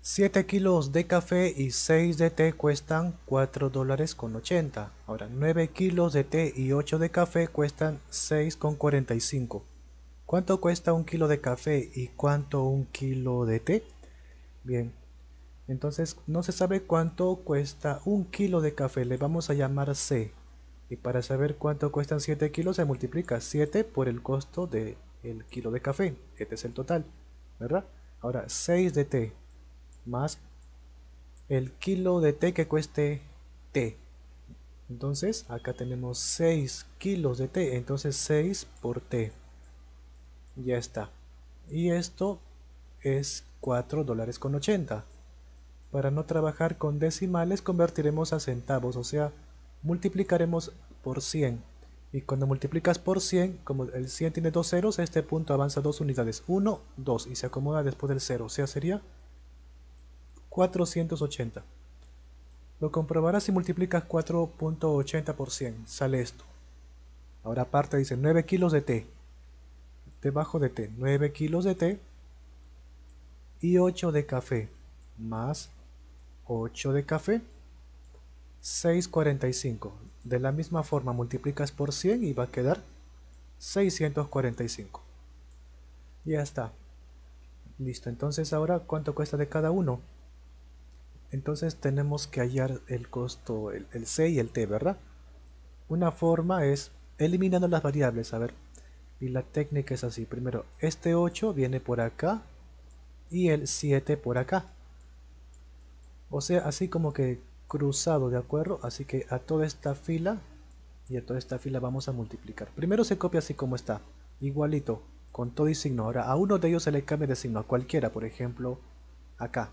7 kilos de café y 6 de té cuestan 4 dólares con 80. Ahora, 9 kilos de té y 8 de café cuestan 6 con 45. ¿Cuánto cuesta un kilo de café y cuánto un kilo de té? Bien, entonces no se sabe cuánto cuesta un kilo de café, le vamos a llamar C. Y para saber cuánto cuestan 7 kilos se multiplica 7 por el costo del el kilo de café. Este es el total, ¿verdad? Ahora, 6 de té más el kilo de té que cueste T. Entonces acá tenemos 6 kilos de T, entonces 6 por T. Ya está. Y esto es 4 dólares con 80. Para no trabajar con decimales convertiremos a centavos, o sea, multiplicaremos por 100. Y cuando multiplicas por 100, como el 100 tiene dos ceros, este punto avanza dos unidades, 1, 2, y se acomoda después del cero, o sea, sería 480. Lo comprobarás si multiplicas 4.80 por 100. Sale esto. Ahora aparte dice 9 kilos de té. Debajo de té. 9 kilos de té. Y 8 de café. Más 8 de café. 645. De la misma forma multiplicas por 100 y va a quedar 645. Ya está. Listo. Entonces ahora, ¿cuánto cuesta de cada uno? Entonces tenemos que hallar el costo, el, C y el T, ¿verdad? Una forma es eliminando las variables, a ver. Y la técnica es así, primero este 8 viene por acá y el 7 por acá. O sea, así como que cruzado, ¿de acuerdo? Así que a toda esta fila y a toda esta fila vamos a multiplicar. Primero se copia así como está, igualito, con todo y signo. Ahora a uno de ellos se le cambia de signo, a cualquiera, por ejemplo, acá.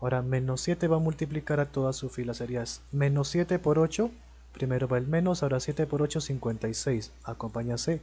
Ahora, menos 7 va a multiplicar a toda su fila. Sería menos 7 por 8. Primero va el menos, ahora 7 por 8, 56. acompáñase.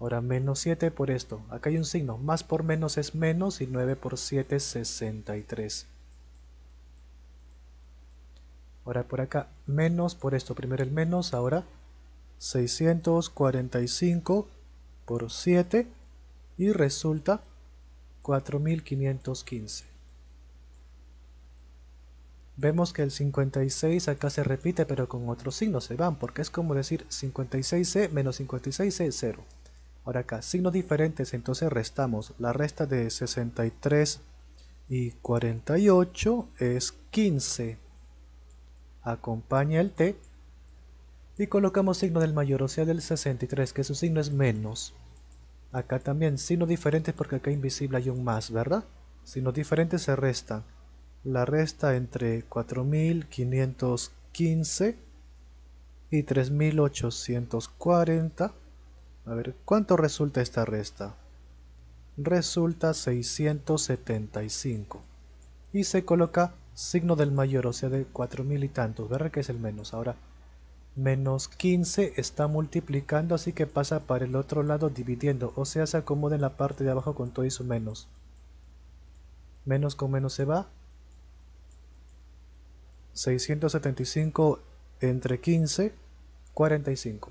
Ahora menos 7 por esto. Acá hay un signo. Más por menos es menos y 9 por 7 es 63. Ahora por acá, menos por esto. Primero el menos, ahora 645 por 7 y resulta 4515. Vemos que el 56 acá se repite pero con otros signos se van porque es como decir 56C menos 56C 0. Ahora acá, signos diferentes, entonces restamos. La resta de 63 y 48 es 15. Acompaña el T y colocamos signo del mayor, o sea del 63, que su signo es menos. Acá también signos diferentes porque acá invisible hay un más, ¿verdad? Signos diferentes se restan la resta entre 4515 y 3840. A ver, ¿cuánto resulta esta resta? Resulta 675. Y se coloca signo del mayor, o sea, de 4000 y tantos, Verá Que es el menos. Ahora, menos 15 está multiplicando, así que pasa para el otro lado dividiendo, o sea, se acomoda en la parte de abajo con todo y su menos. Menos con menos se va, 675 entre 15, 45.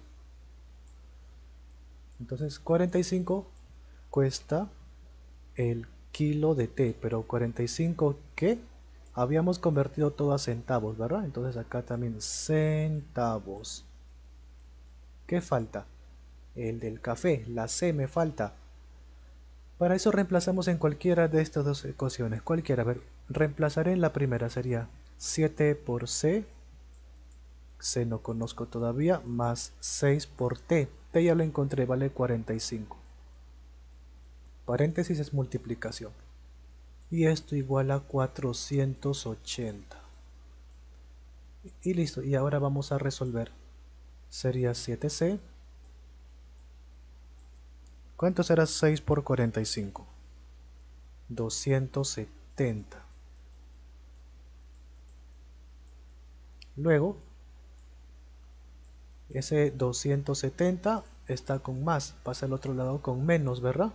Entonces 45 cuesta el kilo de té, pero 45 que habíamos convertido todo a centavos, ¿verdad? Entonces acá también centavos. ¿Qué falta? El del café, la C me falta. Para eso reemplazamos en cualquiera de estas dos ecuaciones, cualquiera. ver, reemplazaré en la primera, sería 7 por C, C no conozco todavía, más 6 por T, T ya lo encontré, vale 45. Paréntesis es multiplicación. Y esto igual a 480. Y listo, y ahora vamos a resolver. Sería 7C. ¿Cuánto será 6 por 45? 270 Luego, ese 270 está con más, pasa al otro lado con menos, ¿verdad?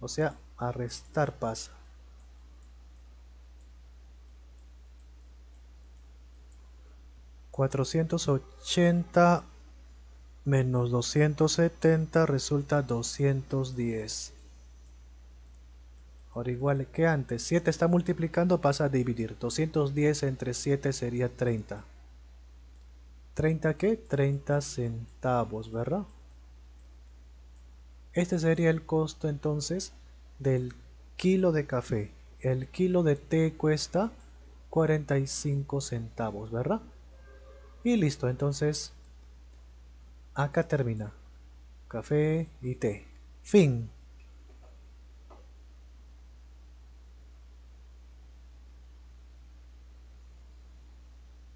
O sea, a restar pasa. $480 menos 270 resulta 210 igual que antes. 7 está multiplicando, pasa a dividir. 210 entre 7 sería 30. ¿30 qué? 30 centavos, ¿verdad? Este sería el costo entonces del kilo de café. El kilo de té cuesta 45 centavos, ¿verdad? Y listo, entonces acá termina. Café y té. Fin.